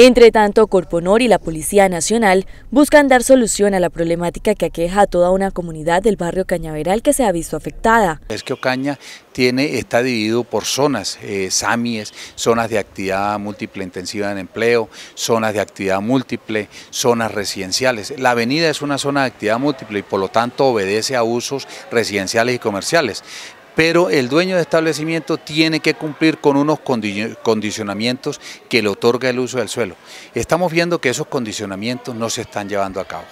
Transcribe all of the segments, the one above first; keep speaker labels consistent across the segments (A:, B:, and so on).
A: Entre tanto, Corponor y la Policía Nacional buscan dar solución a la problemática que aqueja a toda una comunidad del barrio Cañaveral que se ha visto afectada.
B: Es que Ocaña tiene, está dividido por zonas, eh, samies, zonas de actividad múltiple intensiva en empleo, zonas de actividad múltiple, zonas residenciales. La avenida es una zona de actividad múltiple y por lo tanto obedece a usos residenciales y comerciales, pero el dueño de establecimiento tiene que cumplir con unos condicionamientos que le otorga el uso del suelo. Estamos viendo que esos condicionamientos no se están llevando a cabo,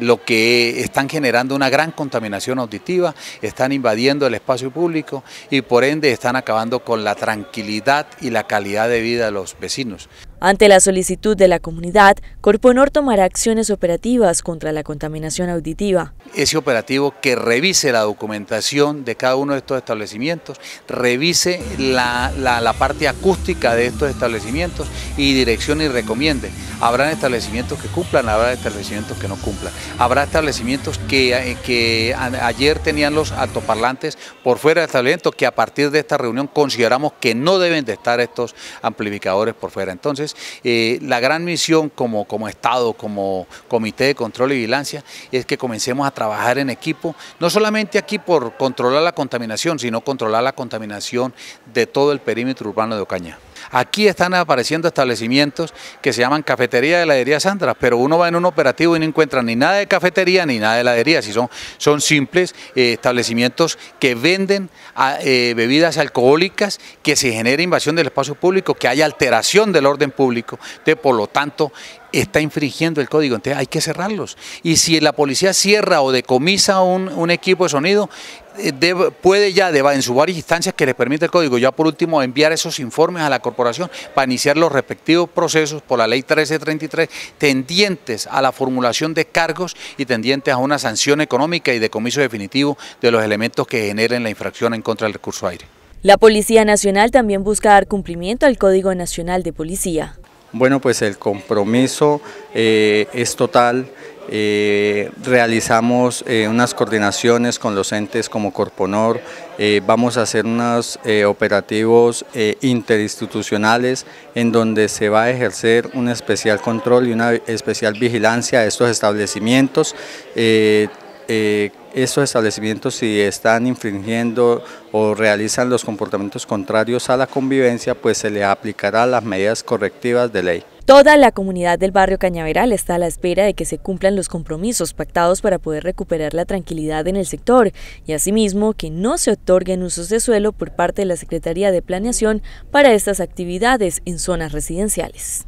B: lo que están generando una gran contaminación auditiva, están invadiendo el espacio público y por ende están acabando con la tranquilidad y la calidad de vida de los vecinos.
A: Ante la solicitud de la comunidad, Corponor tomará acciones operativas contra la contaminación auditiva.
B: Ese operativo que revise la documentación de cada uno de estos establecimientos, revise la, parte acústica de estos establecimientos y direccione y recomiende. Habrá establecimientos que cumplan, habrá establecimientos que no cumplan. Habrá establecimientos que, eh, que ayer tenían los altoparlantes por fuera del establecimiento, que a partir de esta reunión consideramos que no deben de estar estos amplificadores por fuera. Entonces, eh, la gran misión como, como Estado, como Comité de Control y Vigilancia, es que comencemos a trabajar en equipo, no solamente aquí por controlar la contaminación, sino controlar la contaminación de todo el perímetro urbano de Ocaña. Aquí están apareciendo establecimientos que se llaman cafetería de heladería Sandra, pero uno va en un operativo y no encuentra ni nada de cafetería ni nada de heladería, si son, son simples eh, establecimientos que venden ah, eh, bebidas alcohólicas, que se genera invasión del espacio público, que hay alteración del orden público. que por lo tanto, está infringiendo el código, entonces hay que cerrarlos. Y si la policía cierra o decomisa un, un equipo de sonido, eh, puede ya en sus varias instancias que le permite el código, ya por último enviar esos informes a la corporación para iniciar los respectivos procesos por la ley 1333 tendientes a la formulación de cargos y tendientes a una sanción económica y decomiso definitivo de los elementos que generen la infracción en contra del recurso aire.
A: La Policía Nacional también busca dar cumplimiento al Código Nacional de Policía.
C: Bueno, pues el compromiso eh, es total. Eh, realizamos eh, unas coordinaciones con los entes como Corponor, vamos a hacer unos operativos interinstitucionales en donde se va a ejercer un especial control y una especial vigilancia de estos establecimientos. Eh, estos establecimientos si están infringiendo o realizan los comportamientos contrarios a la convivencia, pues se le aplicará las medidas correctivas de ley.
A: Toda la comunidad del barrio Cañaveral está a la espera de que se cumplan los compromisos pactados para poder recuperar la tranquilidad en el sector y asimismo que no se otorguen usos de suelo por parte de la Secretaría de Planeación para estas actividades en zonas residenciales.